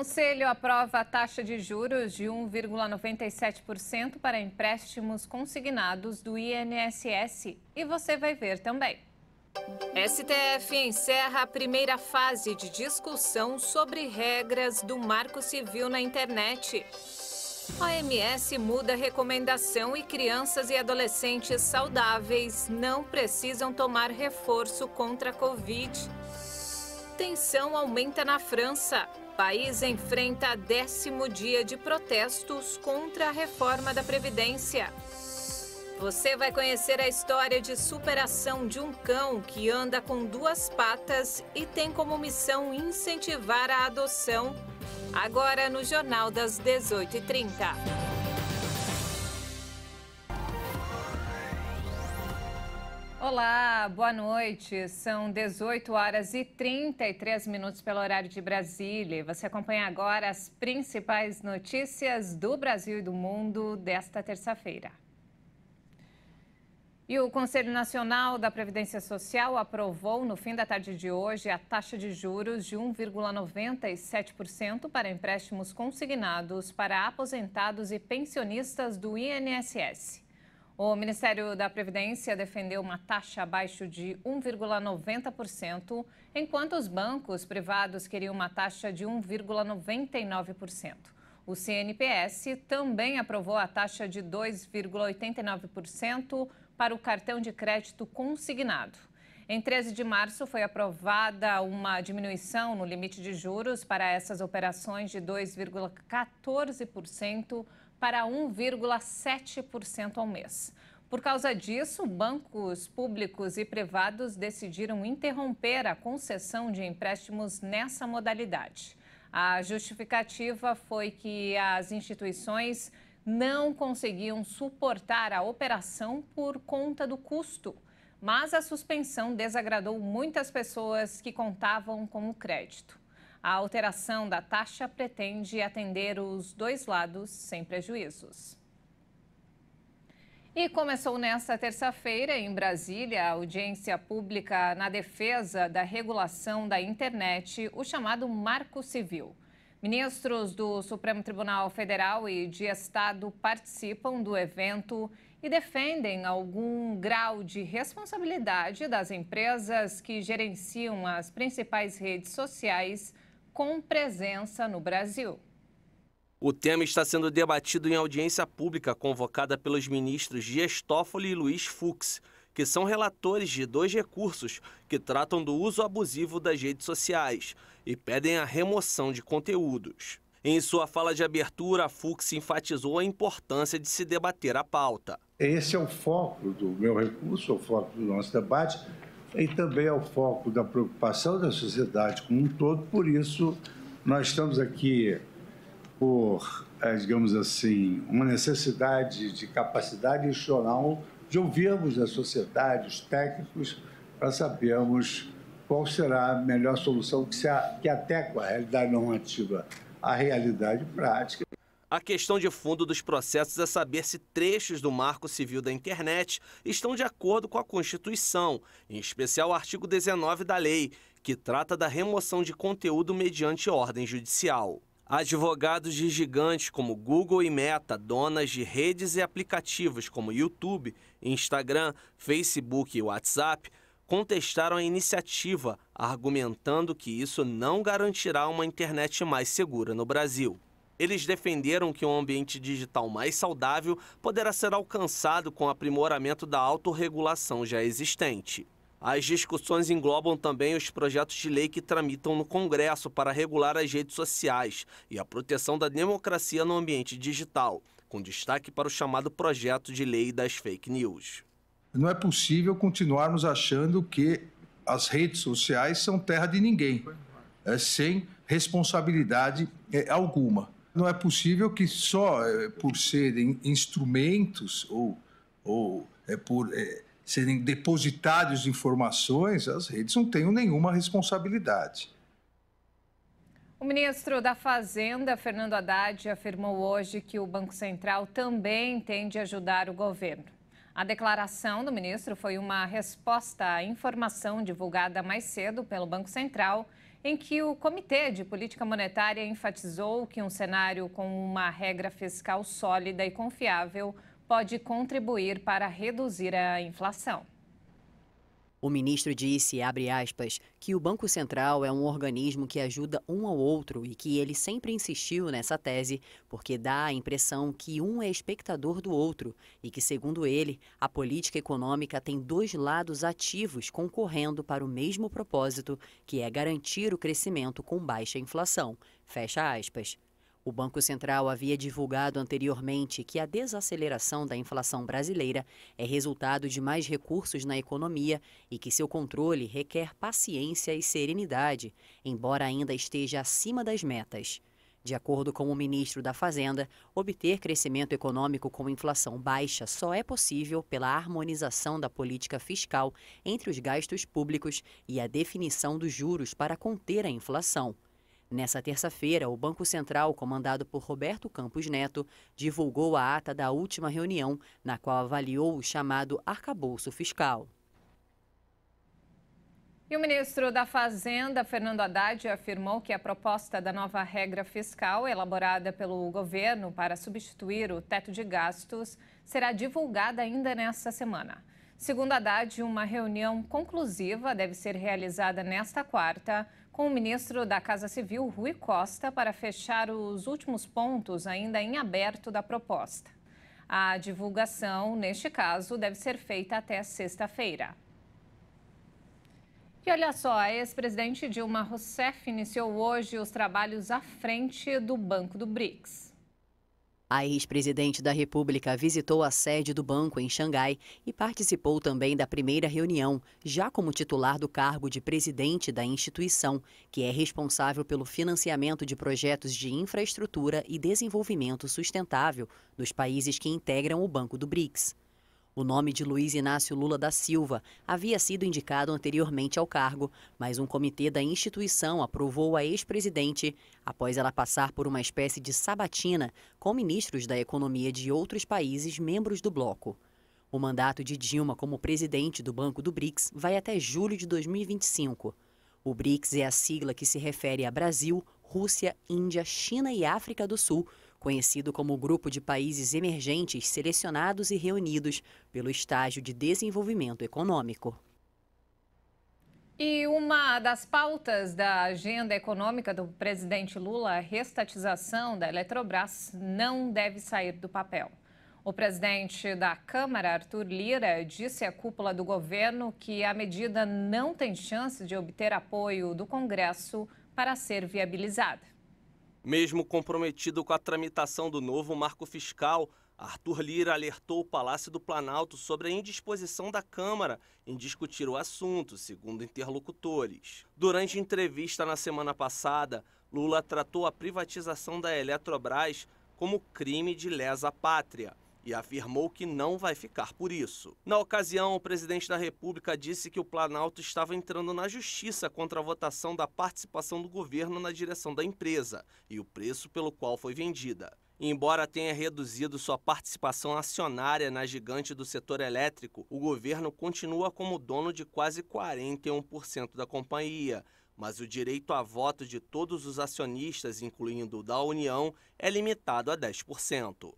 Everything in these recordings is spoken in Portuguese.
Conselho aprova a taxa de juros de 1,97% para empréstimos consignados do INSS. E você vai ver também. STF encerra a primeira fase de discussão sobre regras do Marco Civil na internet. OMS muda recomendação e crianças e adolescentes saudáveis não precisam tomar reforço contra a Covid. Tensão aumenta na França país enfrenta décimo dia de protestos contra a reforma da Previdência. Você vai conhecer a história de superação de um cão que anda com duas patas e tem como missão incentivar a adoção. Agora no Jornal das 18h30. Olá, boa noite. São 18 horas e 33 minutos pelo horário de Brasília. Você acompanha agora as principais notícias do Brasil e do mundo desta terça-feira. E o Conselho Nacional da Previdência Social aprovou no fim da tarde de hoje a taxa de juros de 1,97% para empréstimos consignados para aposentados e pensionistas do INSS. O Ministério da Previdência defendeu uma taxa abaixo de 1,90%, enquanto os bancos privados queriam uma taxa de 1,99%. O CNPS também aprovou a taxa de 2,89% para o cartão de crédito consignado. Em 13 de março, foi aprovada uma diminuição no limite de juros para essas operações de 2,14% para 1,7% ao mês. Por causa disso, bancos públicos e privados decidiram interromper a concessão de empréstimos nessa modalidade. A justificativa foi que as instituições não conseguiam suportar a operação por conta do custo. Mas a suspensão desagradou muitas pessoas que contavam com o crédito. A alteração da taxa pretende atender os dois lados sem prejuízos. E começou nesta terça-feira, em Brasília, a audiência pública na defesa da regulação da internet, o chamado Marco Civil. Ministros do Supremo Tribunal Federal e de Estado participam do evento e defendem algum grau de responsabilidade das empresas que gerenciam as principais redes sociais com presença no Brasil. O tema está sendo debatido em audiência pública convocada pelos ministros Dias Toffoli e Luiz Fux, que são relatores de dois recursos que tratam do uso abusivo das redes sociais e pedem a remoção de conteúdos. Em sua fala de abertura, Fux enfatizou a importância de se debater a pauta. Esse é o foco do meu recurso, é o foco do nosso debate, e também é o foco da preocupação da sociedade como um todo. Por isso, nós estamos aqui por, é, digamos assim, uma necessidade de capacidade institucional de ouvirmos da sociedade, os técnicos, para sabermos qual será a melhor solução que, se, que a realidade normativa a realidade prática. A questão de fundo dos processos é saber se trechos do Marco Civil da Internet estão de acordo com a Constituição, em especial o artigo 19 da lei, que trata da remoção de conteúdo mediante ordem judicial. Advogados de gigantes como Google e Meta, donas de redes e aplicativos como YouTube, Instagram, Facebook e WhatsApp, contestaram a iniciativa, argumentando que isso não garantirá uma internet mais segura no Brasil. Eles defenderam que um ambiente digital mais saudável poderá ser alcançado com o aprimoramento da autorregulação já existente. As discussões englobam também os projetos de lei que tramitam no Congresso para regular as redes sociais e a proteção da democracia no ambiente digital, com destaque para o chamado projeto de lei das fake news. Não é possível continuarmos achando que as redes sociais são terra de ninguém, é, sem responsabilidade é, alguma. Não é possível que só eh, por serem instrumentos ou, ou é por é, serem depositários de informações, as redes não tenham nenhuma responsabilidade. O ministro da Fazenda, Fernando Haddad, afirmou hoje que o Banco Central também tem de ajudar o governo. A declaração do ministro foi uma resposta à informação divulgada mais cedo pelo Banco Central em que o Comitê de Política Monetária enfatizou que um cenário com uma regra fiscal sólida e confiável pode contribuir para reduzir a inflação. O ministro disse, abre aspas, que o Banco Central é um organismo que ajuda um ao outro e que ele sempre insistiu nessa tese, porque dá a impressão que um é espectador do outro e que, segundo ele, a política econômica tem dois lados ativos concorrendo para o mesmo propósito, que é garantir o crescimento com baixa inflação. Fecha aspas. O Banco Central havia divulgado anteriormente que a desaceleração da inflação brasileira é resultado de mais recursos na economia e que seu controle requer paciência e serenidade, embora ainda esteja acima das metas. De acordo com o ministro da Fazenda, obter crescimento econômico com inflação baixa só é possível pela harmonização da política fiscal entre os gastos públicos e a definição dos juros para conter a inflação. Nessa terça-feira, o Banco Central, comandado por Roberto Campos Neto, divulgou a ata da última reunião, na qual avaliou o chamado arcabouço fiscal. E o ministro da Fazenda, Fernando Haddad, afirmou que a proposta da nova regra fiscal elaborada pelo governo para substituir o teto de gastos será divulgada ainda nesta semana. Segundo Haddad, uma reunião conclusiva deve ser realizada nesta quarta com o ministro da Casa Civil, Rui Costa, para fechar os últimos pontos ainda em aberto da proposta. A divulgação, neste caso, deve ser feita até sexta-feira. E olha só, a ex-presidente Dilma Rousseff iniciou hoje os trabalhos à frente do Banco do BRICS. A ex-presidente da República visitou a sede do banco em Xangai e participou também da primeira reunião, já como titular do cargo de presidente da instituição, que é responsável pelo financiamento de projetos de infraestrutura e desenvolvimento sustentável dos países que integram o Banco do BRICS. O nome de Luiz Inácio Lula da Silva havia sido indicado anteriormente ao cargo, mas um comitê da instituição aprovou a ex-presidente após ela passar por uma espécie de sabatina com ministros da economia de outros países membros do bloco. O mandato de Dilma como presidente do Banco do BRICS vai até julho de 2025. O BRICS é a sigla que se refere a Brasil, Rússia, Índia, China e África do Sul, conhecido como o Grupo de Países Emergentes Selecionados e Reunidos pelo Estágio de Desenvolvimento Econômico. E uma das pautas da agenda econômica do presidente Lula, é a restatização da Eletrobras, não deve sair do papel. O presidente da Câmara, Arthur Lira, disse à cúpula do governo que a medida não tem chance de obter apoio do Congresso para ser viabilizada. Mesmo comprometido com a tramitação do novo marco fiscal, Arthur Lira alertou o Palácio do Planalto sobre a indisposição da Câmara em discutir o assunto, segundo interlocutores. Durante entrevista na semana passada, Lula tratou a privatização da Eletrobras como crime de lesa pátria e afirmou que não vai ficar por isso. Na ocasião, o presidente da República disse que o Planalto estava entrando na justiça contra a votação da participação do governo na direção da empresa e o preço pelo qual foi vendida. Embora tenha reduzido sua participação acionária na gigante do setor elétrico, o governo continua como dono de quase 41% da companhia, mas o direito a voto de todos os acionistas, incluindo o da União, é limitado a 10%.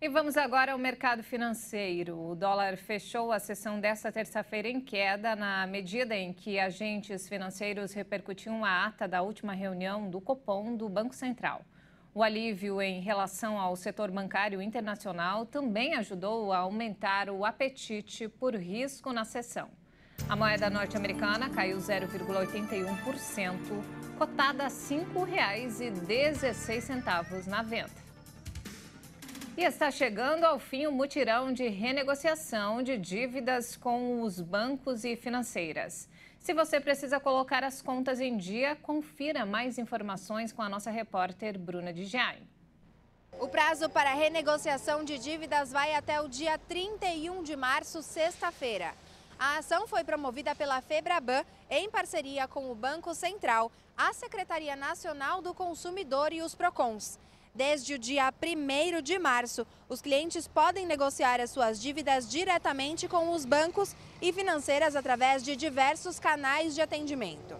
E vamos agora ao mercado financeiro. O dólar fechou a sessão desta terça-feira em queda, na medida em que agentes financeiros repercutiam a ata da última reunião do Copom do Banco Central. O alívio em relação ao setor bancário internacional também ajudou a aumentar o apetite por risco na sessão. A moeda norte-americana caiu 0,81%, cotada a R$ 5,16 na venda. E está chegando ao fim o mutirão de renegociação de dívidas com os bancos e financeiras. Se você precisa colocar as contas em dia, confira mais informações com a nossa repórter Bruna de Jaime. O prazo para renegociação de dívidas vai até o dia 31 de março, sexta-feira. A ação foi promovida pela Febraban em parceria com o Banco Central, a Secretaria Nacional do Consumidor e os PROCONs. Desde o dia 1 de março, os clientes podem negociar as suas dívidas diretamente com os bancos e financeiras através de diversos canais de atendimento.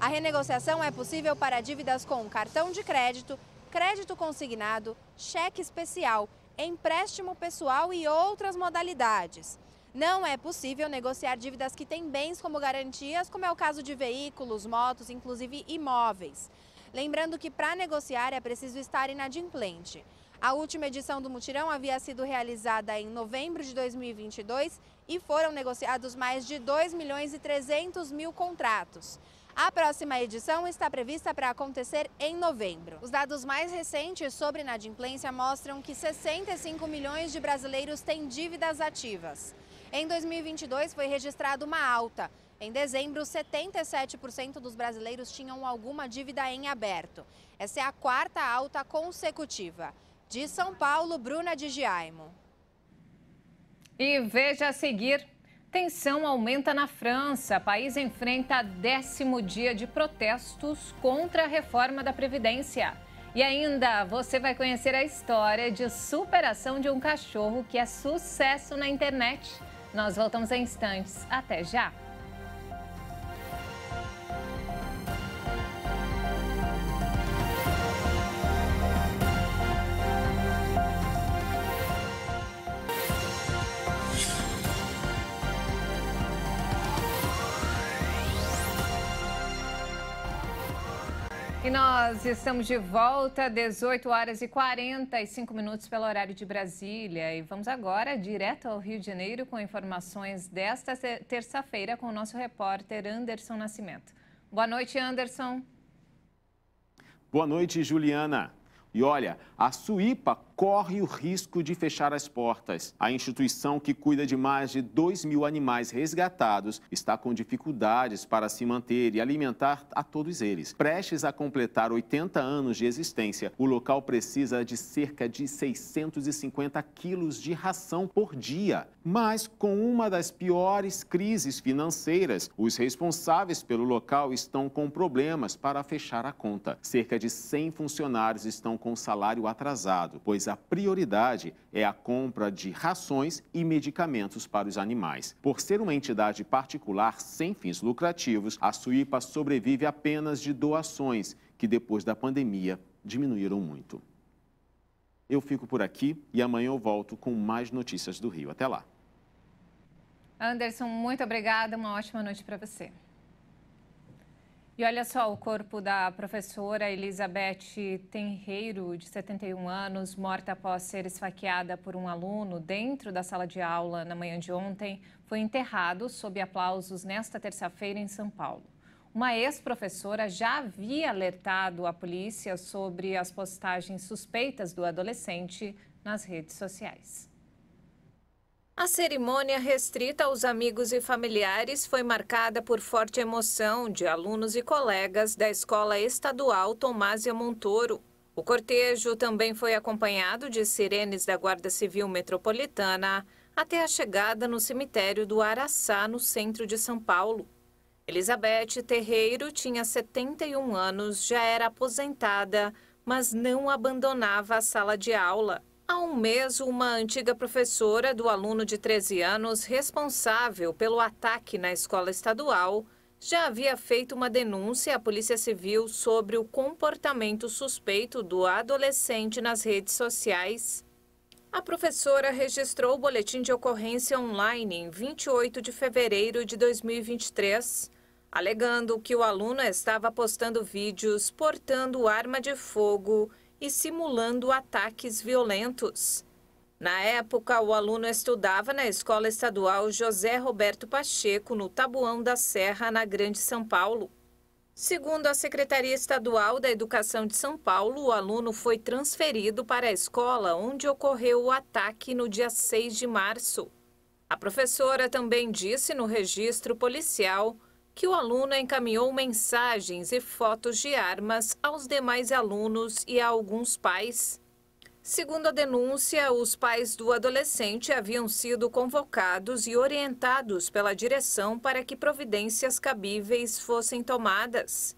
A renegociação é possível para dívidas com cartão de crédito, crédito consignado, cheque especial, empréstimo pessoal e outras modalidades. Não é possível negociar dívidas que têm bens como garantias, como é o caso de veículos, motos, inclusive imóveis. Lembrando que para negociar é preciso estar inadimplente. A última edição do mutirão havia sido realizada em novembro de 2022 e foram negociados mais de 2 milhões e 300 mil contratos. A próxima edição está prevista para acontecer em novembro. Os dados mais recentes sobre inadimplência mostram que 65 milhões de brasileiros têm dívidas ativas. Em 2022 foi registrada uma alta. Em dezembro, 77% dos brasileiros tinham alguma dívida em aberto. Essa é a quarta alta consecutiva. De São Paulo, Bruna de Giaimo. E veja a seguir. Tensão aumenta na França. O país enfrenta décimo dia de protestos contra a reforma da Previdência. E ainda você vai conhecer a história de superação de um cachorro que é sucesso na internet. Nós voltamos em instantes. Até já! E nós estamos de volta, 18 horas e 45 minutos pelo horário de Brasília. E vamos agora direto ao Rio de Janeiro com informações desta terça-feira com o nosso repórter Anderson Nascimento. Boa noite, Anderson. Boa noite, Juliana. E olha, a Suípa corre o risco de fechar as portas. A instituição que cuida de mais de 2 mil animais resgatados está com dificuldades para se manter e alimentar a todos eles. Prestes a completar 80 anos de existência, o local precisa de cerca de 650 quilos de ração por dia. Mas com uma das piores crises financeiras, os responsáveis pelo local estão com problemas para fechar a conta. Cerca de 100 funcionários estão com salário atrasado, pois a prioridade é a compra de rações e medicamentos para os animais. Por ser uma entidade particular sem fins lucrativos, a Suípa sobrevive apenas de doações, que depois da pandemia diminuíram muito. Eu fico por aqui e amanhã eu volto com mais notícias do Rio. Até lá. Anderson, muito obrigada. Uma ótima noite para você. E olha só, o corpo da professora Elizabeth Tenreiro, de 71 anos, morta após ser esfaqueada por um aluno dentro da sala de aula na manhã de ontem, foi enterrado sob aplausos nesta terça-feira em São Paulo. Uma ex-professora já havia alertado a polícia sobre as postagens suspeitas do adolescente nas redes sociais. A cerimônia restrita aos amigos e familiares foi marcada por forte emoção de alunos e colegas da Escola Estadual Tomásia Montoro. O cortejo também foi acompanhado de sirenes da Guarda Civil Metropolitana até a chegada no cemitério do Araçá, no centro de São Paulo. Elizabeth Terreiro tinha 71 anos, já era aposentada, mas não abandonava a sala de aula um mês, uma antiga professora do aluno de 13 anos responsável pelo ataque na escola estadual já havia feito uma denúncia à Polícia Civil sobre o comportamento suspeito do adolescente nas redes sociais. A professora registrou o boletim de ocorrência online em 28 de fevereiro de 2023, alegando que o aluno estava postando vídeos portando arma de fogo e simulando ataques violentos. Na época, o aluno estudava na Escola Estadual José Roberto Pacheco, no Tabuão da Serra, na Grande São Paulo. Segundo a Secretaria Estadual da Educação de São Paulo, o aluno foi transferido para a escola onde ocorreu o ataque no dia 6 de março. A professora também disse no registro policial que o aluno encaminhou mensagens e fotos de armas aos demais alunos e a alguns pais. Segundo a denúncia, os pais do adolescente haviam sido convocados e orientados pela direção para que providências cabíveis fossem tomadas.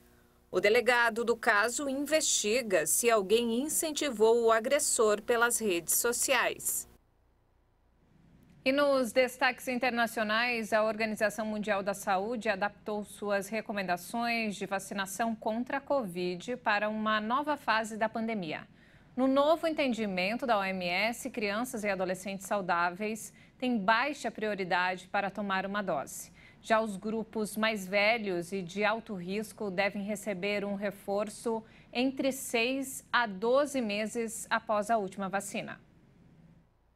O delegado do caso investiga se alguém incentivou o agressor pelas redes sociais. E nos destaques internacionais, a Organização Mundial da Saúde adaptou suas recomendações de vacinação contra a Covid para uma nova fase da pandemia. No novo entendimento da OMS, crianças e adolescentes saudáveis têm baixa prioridade para tomar uma dose. Já os grupos mais velhos e de alto risco devem receber um reforço entre 6 a 12 meses após a última vacina.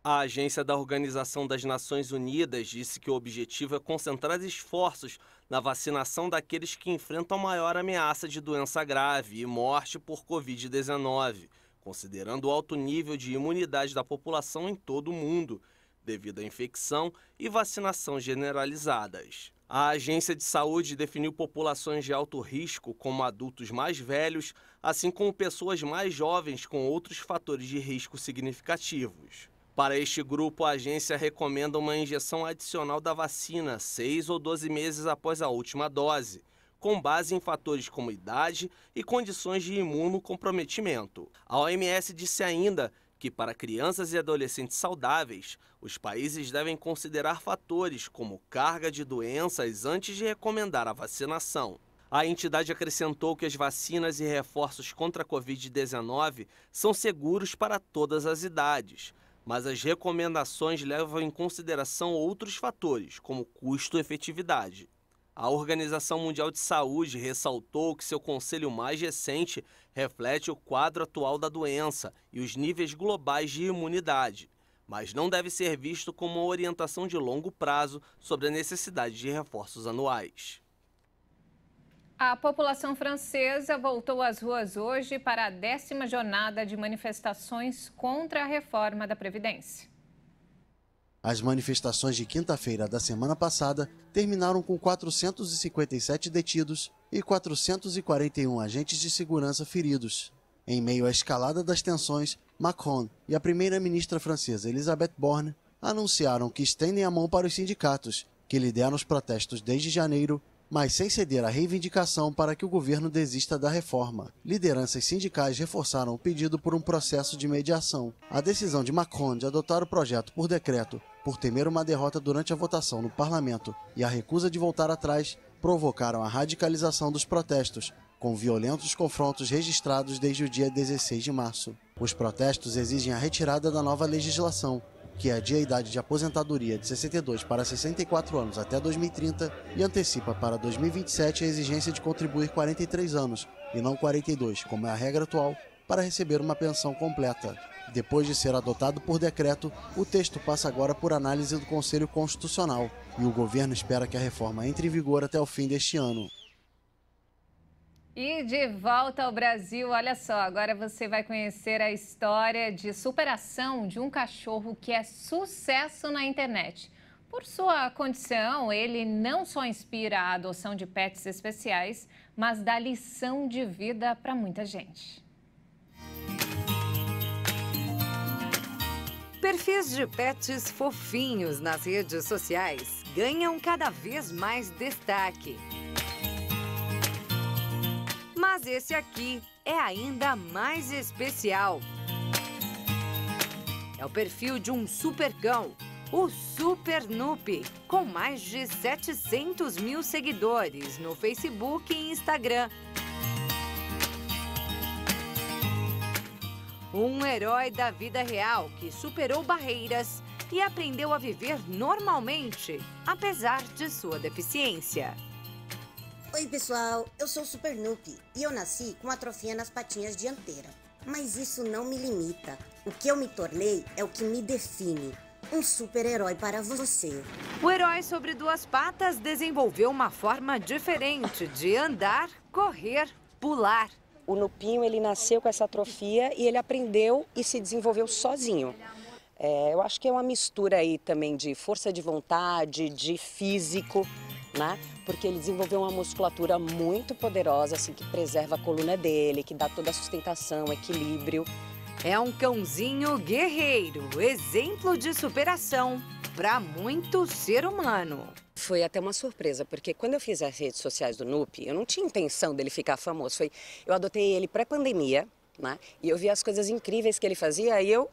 A agência da Organização das Nações Unidas disse que o objetivo é concentrar esforços na vacinação daqueles que enfrentam maior ameaça de doença grave e morte por Covid-19, considerando o alto nível de imunidade da população em todo o mundo, devido à infecção e vacinação generalizadas. A Agência de Saúde definiu populações de alto risco como adultos mais velhos, assim como pessoas mais jovens com outros fatores de risco significativos. Para este grupo, a agência recomenda uma injeção adicional da vacina, seis ou 12 meses após a última dose, com base em fatores como idade e condições de imunocomprometimento. A OMS disse ainda que para crianças e adolescentes saudáveis, os países devem considerar fatores como carga de doenças antes de recomendar a vacinação. A entidade acrescentou que as vacinas e reforços contra a Covid-19 são seguros para todas as idades mas as recomendações levam em consideração outros fatores, como custo-efetividade. A Organização Mundial de Saúde ressaltou que seu conselho mais recente reflete o quadro atual da doença e os níveis globais de imunidade, mas não deve ser visto como uma orientação de longo prazo sobre a necessidade de reforços anuais. A população francesa voltou às ruas hoje para a décima jornada de manifestações contra a reforma da Previdência. As manifestações de quinta-feira da semana passada terminaram com 457 detidos e 441 agentes de segurança feridos. Em meio à escalada das tensões, Macron e a primeira-ministra francesa Elisabeth Borne anunciaram que estendem a mão para os sindicatos, que lideram os protestos desde janeiro mas sem ceder à reivindicação para que o governo desista da reforma. Lideranças sindicais reforçaram o pedido por um processo de mediação. A decisão de Macron de adotar o projeto por decreto, por temer uma derrota durante a votação no parlamento e a recusa de voltar atrás, provocaram a radicalização dos protestos, com violentos confrontos registrados desde o dia 16 de março. Os protestos exigem a retirada da nova legislação, que adia a idade de aposentadoria de 62 para 64 anos até 2030 e antecipa para 2027 a exigência de contribuir 43 anos e não 42, como é a regra atual, para receber uma pensão completa. Depois de ser adotado por decreto, o texto passa agora por análise do Conselho Constitucional e o governo espera que a reforma entre em vigor até o fim deste ano. E de volta ao Brasil, olha só, agora você vai conhecer a história de superação de um cachorro que é sucesso na internet. Por sua condição, ele não só inspira a adoção de pets especiais, mas dá lição de vida para muita gente. Perfis de pets fofinhos nas redes sociais ganham cada vez mais destaque. Mas esse aqui é ainda mais especial. É o perfil de um super cão, o Super Nupe, com mais de 700 mil seguidores no Facebook e Instagram. Um herói da vida real que superou barreiras e aprendeu a viver normalmente, apesar de sua deficiência. Oi pessoal, eu sou o Super Noob e eu nasci com atrofia nas patinhas dianteira. Mas isso não me limita. O que eu me tornei é o que me define. Um super-herói para você. O herói sobre duas patas desenvolveu uma forma diferente de andar, correr, pular. O Nupinho ele nasceu com essa atrofia e ele aprendeu e se desenvolveu sozinho. É, eu acho que é uma mistura aí também de força de vontade, de físico né? Porque ele desenvolveu uma musculatura muito poderosa, assim, que preserva a coluna dele, que dá toda a sustentação, equilíbrio. É um cãozinho guerreiro, exemplo de superação para muito ser humano. Foi até uma surpresa, porque quando eu fiz as redes sociais do NUP, eu não tinha intenção dele ficar famoso. Foi, eu adotei ele pré-pandemia, né? E eu vi as coisas incríveis que ele fazia e eu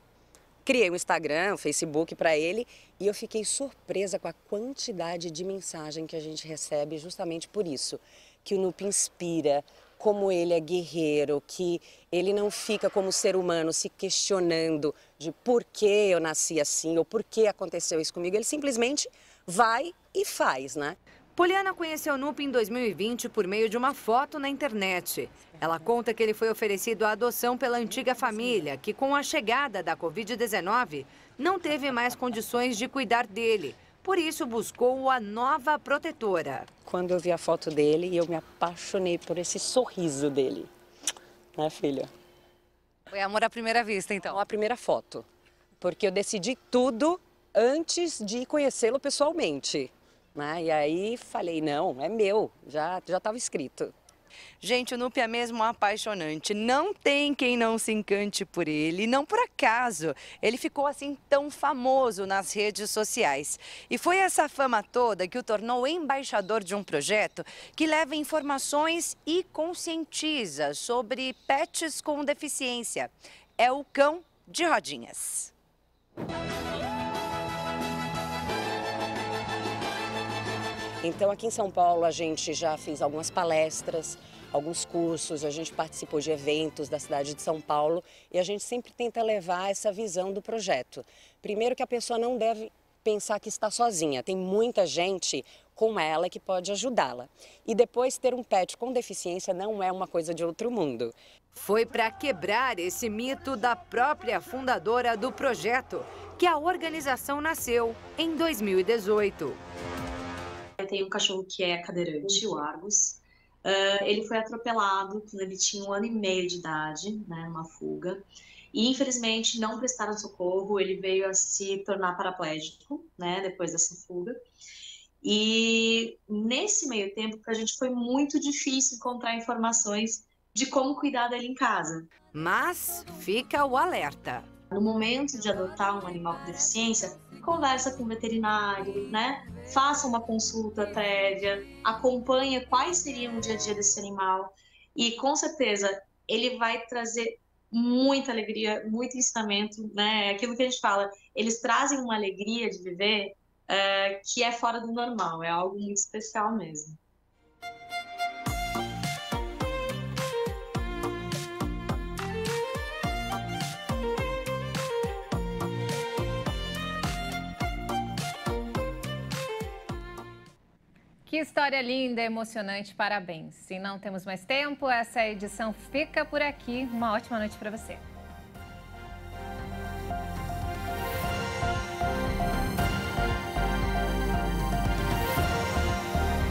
Criei um Instagram, um Facebook para ele e eu fiquei surpresa com a quantidade de mensagem que a gente recebe justamente por isso, que o Nup inspira, como ele é guerreiro, que ele não fica como ser humano se questionando de por que eu nasci assim ou por que aconteceu isso comigo, ele simplesmente vai e faz, né? Poliana conheceu Nup em 2020 por meio de uma foto na internet. Ela conta que ele foi oferecido à adoção pela antiga família, que com a chegada da Covid-19 não teve mais condições de cuidar dele. Por isso buscou a nova protetora. Quando eu vi a foto dele, eu me apaixonei por esse sorriso dele. Né, filha? Foi amor à primeira vista, então? A primeira foto. Porque eu decidi tudo antes de conhecê-lo pessoalmente. Né? E aí falei, não, é meu, já estava escrito. Gente, o Nupi é mesmo apaixonante. Não tem quem não se encante por ele, não por acaso. Ele ficou assim tão famoso nas redes sociais. E foi essa fama toda que o tornou embaixador de um projeto que leva informações e conscientiza sobre pets com deficiência. É o cão de rodinhas. Música Então, aqui em São Paulo, a gente já fez algumas palestras, alguns cursos, a gente participou de eventos da cidade de São Paulo e a gente sempre tenta levar essa visão do projeto. Primeiro, que a pessoa não deve pensar que está sozinha, tem muita gente com ela que pode ajudá-la. E depois, ter um pet com deficiência não é uma coisa de outro mundo. Foi para quebrar esse mito da própria fundadora do projeto que a organização nasceu em 2018 tem um cachorro que é cadeirante, o Argus. Uh, ele foi atropelado quando ele tinha um ano e meio de idade, né, numa fuga. E infelizmente não prestaram socorro, ele veio a se tornar paraplégico, né, depois dessa fuga. E nesse meio tempo, para a gente foi muito difícil encontrar informações de como cuidar dele em casa. Mas fica o alerta. No momento de adotar um animal com deficiência, conversa com o veterinário, né? Faça uma consulta prévia, acompanha quais seriam o dia a dia desse animal e com certeza ele vai trazer muita alegria, muito ensinamento, né? É aquilo que a gente fala, eles trazem uma alegria de viver uh, que é fora do normal, é algo muito especial mesmo. Que história linda, emocionante, parabéns. Se não temos mais tempo, essa edição fica por aqui. Uma ótima noite para você.